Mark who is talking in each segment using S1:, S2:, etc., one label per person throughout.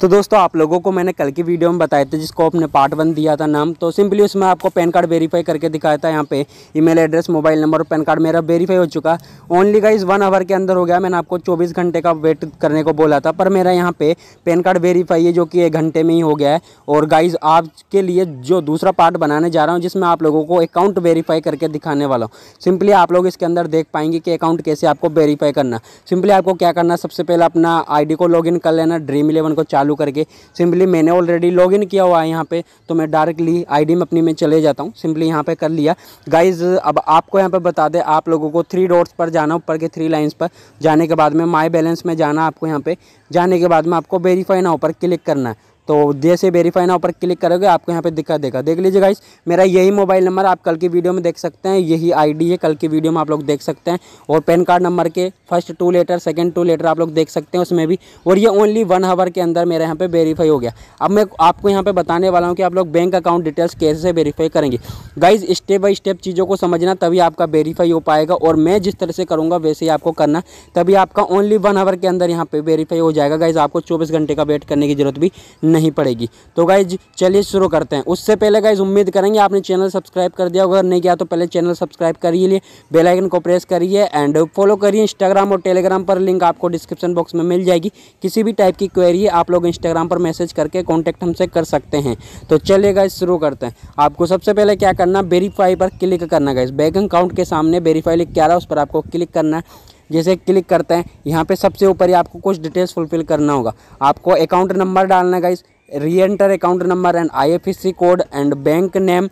S1: तो दोस्तों आप लोगों को मैंने कल की वीडियो में बताया था जिसको आपने पार्ट वन दिया था नाम तो सिंपली उसमें आपको पैन कार्ड वेरीफाई करके दिखाया था यहाँ पे ईमेल एड्रेस मोबाइल नंबर और पैन कार्ड मेरा वेरीफाई हो चुका ओनली गाइज वन आवर के अंदर हो गया मैंने आपको चौबीस घंटे का वेट करने को बोला था पर मेरा यहाँ पे पैन कार्ड वेरीफाई है जो कि एक घंटे में ही हो गया है और गाइज आपके लिए जो दूसरा पार्ट बनाने जा रहा हूँ जिसमें आप लोगों को अकाउंट वेरीफाई करके दिखाने वाला हूँ सिंपली आप लोग इसके अंदर देख पाएंगे कि अकाउंट कैसे आपको वेरीफाई करना सिंपली आपको क्या करना सबसे पहले अपना आई को लॉग कर लेना ड्रीम इलेवन को चालू चालू करके सिंपली मैंने ऑलरेडी लॉगिन किया हुआ है यहाँ पे तो मैं डायरेक्टली आईडी में अपनी में चले जाता हूँ सिंपली यहाँ पे कर लिया गाइज अब आपको यहाँ पे बता दें आप लोगों को थ्री डॉट्स पर जाना ऊपर के थ्री लाइन्स पर जाने के बाद में माई बैलेंस में जाना आपको यहाँ पर जाने के बाद में आपको वेरीफाई ना ऊपर क्लिक करना है तो जैसे वेरीफाई ना ऊपर क्लिक करोगे आपको यहाँ पे दिक्कत देगा देख लीजिए गाइस मेरा यही मोबाइल नंबर आप कल की वीडियो में देख सकते हैं यही आईडी है कल की वीडियो में आप लोग देख सकते हैं और पैन कार्ड नंबर के first two letter second two letter आप लोग देख सकते हैं उसमें भी और ये ओनली वन आवर के अंदर मेरे यहाँ पर वेरीफाई हो गया अब मैं आपको यहाँ पर बताने वाला हूँ कि आप लोग बैंक अकाउंट डिटेल्स कैसे वेरीफाई करेंगे गाइज स्टेप बाई स्टेप चीज़ों को समझना तभी आपका वेरीफाई हो पाएगा और मैं जिस तरह से करूँगा वैसे ही आपको करना तभी आपका ओनली वन आवर के अंदर यहाँ पर वेरीफाई हो जाएगा गाइज आपको चौबीस घंटे का वेट करने की जरूरत भी नहीं पड़ेगी तो गाइज चलिए शुरू करते हैं उससे पहले गाइज उम्मीद करेंगे आपने चैनल सब्सक्राइब कर दिया अगर नहीं किया तो पहले चैनल सब्सक्राइब करिए लिए बेलाइकन को प्रेस करिए एंड फॉलो करिए इंस्टाग्राम और टेलीग्राम पर लिंक आपको डिस्क्रिप्शन बॉक्स में मिल जाएगी किसी भी टाइप की क्वेरी आप लोग इंस्टाग्राम पर मैसेज करके कॉन्टैक्ट हमसे कर सकते हैं तो चलिए गाइज शुरू करते हैं आपको सबसे पहले क्या करना वेरीफाई पर क्लिक करना गाइज बैंक अकाउंट के सामने वेरीफाई लिख के आ रहा है उस पर आपको क्लिक करना है जैसे क्लिक करते हैं यहाँ पे सबसे ऊपर ही आपको कुछ डिटेल्स फुलफिल करना होगा आपको अकाउंट नंबर डालना है guys re enter account number and I code and bank name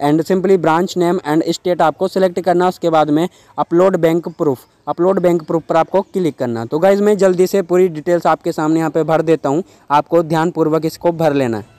S1: and simply branch name and state आपको सेलेक्ट करना उसके बाद में upload bank proof upload bank proof पर आपको क्लिक करना तो गाइज मैं जल्दी से पूरी डिटेल्स आपके सामने यहाँ पे भर देता हूँ आपको ध्यानपूर्वक इसको भर लेना है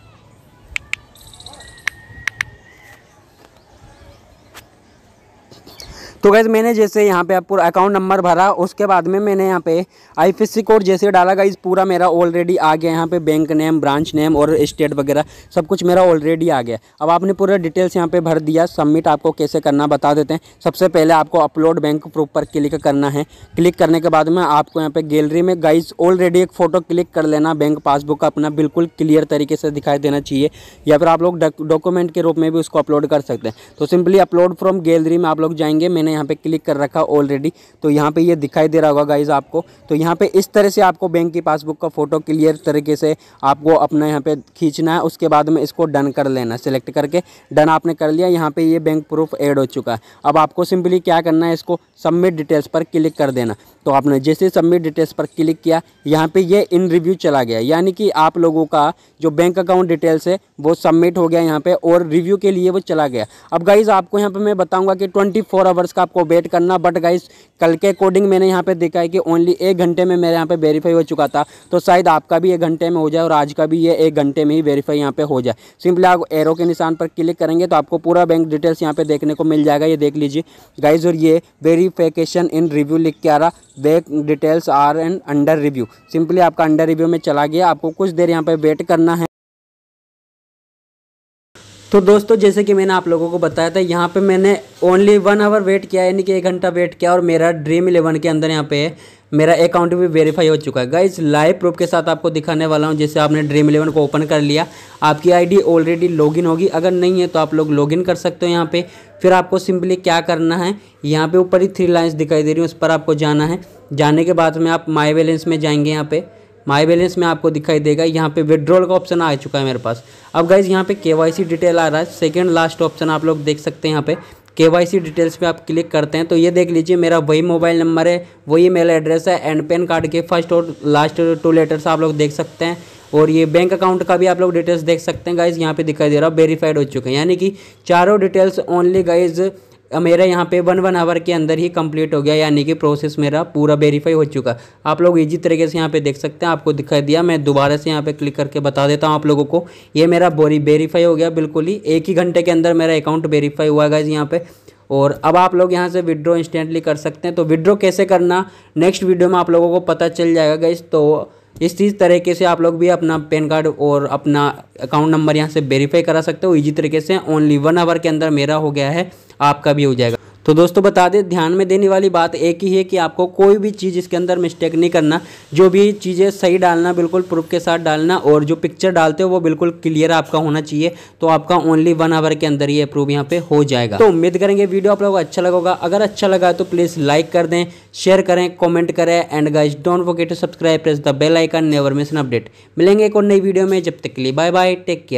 S1: तो गैज़ मैंने जैसे यहाँ पे आपको अकाउंट नंबर भरा उसके बाद में मैंने यहाँ पे आईएफएससी कोड जैसे डाला गाइज पूरा मेरा ऑलरेडी आ गया यहाँ पे बैंक नेम ब्रांच नेम और स्टेट वगैरह सब कुछ मेरा ऑलरेडी आ गया अब आपने पूरा डिटेल्स यहाँ पे भर दिया सबमिट आपको कैसे करना बता देते हैं सबसे पहले आपको अपलोड बैंक प्रूफ पर क्लिक करना है क्लिक करने के बाद में आपको यहाँ पर गैलरी में गाइज ऑलरेडी एक फ़ोटो क्लिक कर लेना बैंक पासबुक का अपना बिल्कुल क्लियर तरीके से दिखाई देना चाहिए या फिर आप लोग डॉक्यूमेंट के रूप में भी उसको अपलोड कर सकते हैं तो सिंपली अपलोड फ्रॉम गैलरी में आप लोग जाएंगे मैंने मैंने यहाँ पे क्लिक कर रखा ऑलरेडी तो यहाँ पे ये दिखाई दे रहा होगा गाइज आपको तो यहाँ पे इस तरह से आपको बैंक की पासबुक का फ़ोटो क्लियर तरीके से आपको अपना यहाँ पे खींचना है उसके बाद में इसको डन कर लेना सेलेक्ट करके डन आपने कर लिया यहाँ पे ये बैंक प्रूफ एड हो चुका है अब आपको सिंपली क्या करना है इसको सबमिट डिटेल्स पर क्लिक कर देना तो आपने जैसे सबमिट डिटेल्स पर क्लिक किया यहाँ पर यह इन रिव्यू चला गया यानी कि आप लोगों का जो बैंक अकाउंट डिटेल्स है वो सबमिट हो गया यहाँ पर और रिव्यू के लिए वो चला गया अब गाइज़ आपको यहाँ पे मैं बताऊँगा कि ट्वेंटी फोर आवर्स का आपको वेट करना बट गाइस कल के अकॉर्डिंग मैंने यहाँ पे देखा है कि ओनली एक घंटे में मेरे यहाँ पे वेरीफाई हो चुका था तो शायद आपका भी एक घंटे में हो जाए और आज का भी ये एक घंटे में ही वेरीफाई यहाँ पे हो जाए सिंपली आप एरो के निशान पर क्लिक करेंगे तो आपको पूरा बैंक डिटेल्स यहाँ पे देखने को मिल जाएगा ये देख लीजिए गाइज और ये वेरीफिकेशन इन रिव्यू लिख के आ रहा bank details are and under review simply आपका अंडर रिव्यू में चला गया आपको कुछ देर यहाँ पर वेट करना है तो दोस्तों जैसे कि मैंने आप लोगों को बताया था यहाँ पे मैंने ओनली वन आवर वेट किया यानी कि एक घंटा वेट किया और मेरा ड्रीम इलेवन के अंदर यहाँ पे मेरा अकाउंट भी वेरीफाई हो चुका है गाइज लाइव प्रूफ के साथ आपको दिखाने वाला हूँ जैसे आपने ड्रीम इलेवन को ओपन कर लिया आपकी आईडी ऑलरेडी लॉगिन होगी अगर नहीं है तो आप लोग लॉगिन कर सकते हो यहाँ पे फिर आपको सिंपली क्या करना है यहाँ पे ऊपर ही थ्री लाइन्स दिखाई दे रही हूँ उस पर आपको जाना है जाने के बाद में आप माई बैलेंस में जाएंगे यहाँ पर माई बैलेंस में आपको दिखाई देगा यहाँ पे विड्रॉल का ऑप्शन आ चुका है मेरे पास अब गाइज यहाँ पे के डिटेल आ रहा है सेकेंड लास्ट ऑप्शन आप लोग देख सकते हैं यहाँ पे के डिटेल्स पे आप क्लिक करते हैं तो ये देख लीजिए मेरा वही मोबाइल नंबर है वही मेल एड्रेस है एंड पेन कार्ड के फर्स्ट और लास्ट टू लेटर्स आप लोग देख सकते हैं और ये बैंक अकाउंट का भी आप लोग डिटेल्स देख सकते हैं गाइज यहाँ पे दिखाई दे रहा है वेरीफाइड हो चुके हैं यानी कि चारों डिटेल्स ओनली गाइज़ मेरा यहाँ पे वन वन आवर के अंदर ही कंप्लीट हो गया यानी कि प्रोसेस मेरा पूरा वेरीफाई हो चुका आप लोग इजी तरीके से यहाँ पे देख सकते हैं आपको दिखाई दिया मैं दोबारा से यहाँ पे क्लिक करके बता देता हूँ आप लोगों को ये मेरा बोरी वेरीफाई हो गया बिल्कुल ही एक ही घंटे के अंदर मेरा अकाउंट वेरीफाई हुआ गाइज यहाँ पे और अब आप लोग यहाँ से विड्रॉ इंस्टेंटली कर सकते हैं तो विड्रॉ कैसे करना नेक्स्ट वीडियो में आप लोगों को पता चल जाएगा गाइज तो इस चीज़ तरीके से आप लोग भी अपना पैन कार्ड और अपना अकाउंट नंबर यहाँ से वेरीफाई करा सकते हो इजी तरीके से ओनली वन आवर के अंदर मेरा हो गया है आपका भी हो जाएगा तो दोस्तों बता दें ध्यान में देने वाली बात एक ही है कि आपको कोई भी चीज़ इसके अंदर मिस्टेक नहीं करना जो भी चीज़ें सही डालना बिल्कुल प्रूफ के साथ डालना और जो पिक्चर डालते हो वो बिल्कुल क्लियर आपका होना चाहिए तो आपका ओनली वन आवर के अंदर ये अप्रूव यहाँ पे हो जाएगा तो उम्मीद करेंगे वीडियो आप लोगों को अच्छा लगा अगर अच्छा लगा तो प्लीज़ लाइक कर दें शेयर करें कॉमेंट करें एंड गाइज डोंट वो to subscribe press the bell icon never miss an update मिलेंगे एक और नई वीडियो में जब तक के लिए बाय बाय टेक केयर